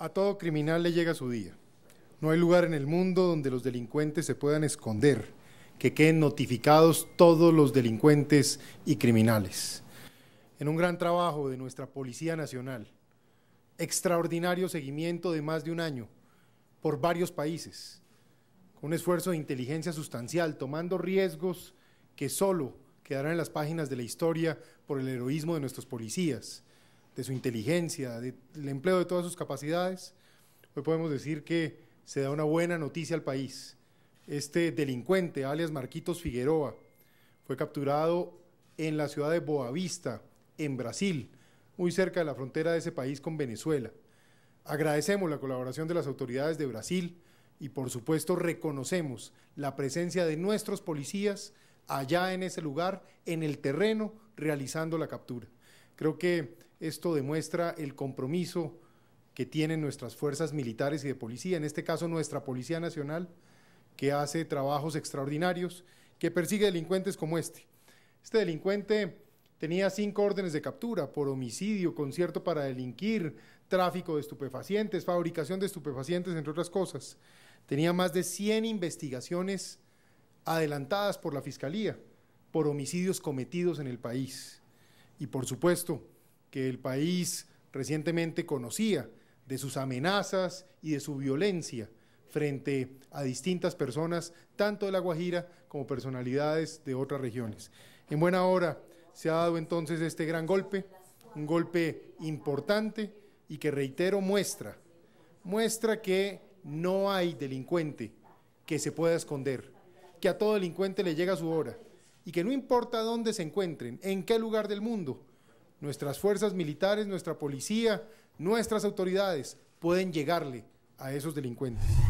A todo criminal le llega su día. No hay lugar en el mundo donde los delincuentes se puedan esconder, que queden notificados todos los delincuentes y criminales. En un gran trabajo de nuestra Policía Nacional, extraordinario seguimiento de más de un año por varios países, con un esfuerzo de inteligencia sustancial, tomando riesgos que solo quedarán en las páginas de la historia por el heroísmo de nuestros policías de su inteligencia, del empleo de todas sus capacidades, hoy podemos decir que se da una buena noticia al país. Este delincuente, alias Marquitos Figueroa, fue capturado en la ciudad de Boavista, en Brasil, muy cerca de la frontera de ese país con Venezuela. Agradecemos la colaboración de las autoridades de Brasil y por supuesto reconocemos la presencia de nuestros policías allá en ese lugar, en el terreno, realizando la captura. Creo que esto demuestra el compromiso que tienen nuestras fuerzas militares y de policía, en este caso nuestra Policía Nacional, que hace trabajos extraordinarios, que persigue delincuentes como este. Este delincuente tenía cinco órdenes de captura por homicidio, concierto para delinquir, tráfico de estupefacientes, fabricación de estupefacientes, entre otras cosas. Tenía más de 100 investigaciones adelantadas por la Fiscalía por homicidios cometidos en el país. Y por supuesto, que el país recientemente conocía, de sus amenazas y de su violencia frente a distintas personas, tanto de La Guajira como personalidades de otras regiones. En buena hora se ha dado entonces este gran golpe, un golpe importante y que reitero muestra, muestra que no hay delincuente que se pueda esconder, que a todo delincuente le llega su hora y que no importa dónde se encuentren, en qué lugar del mundo, nuestras fuerzas militares, nuestra policía, nuestras autoridades pueden llegarle a esos delincuentes.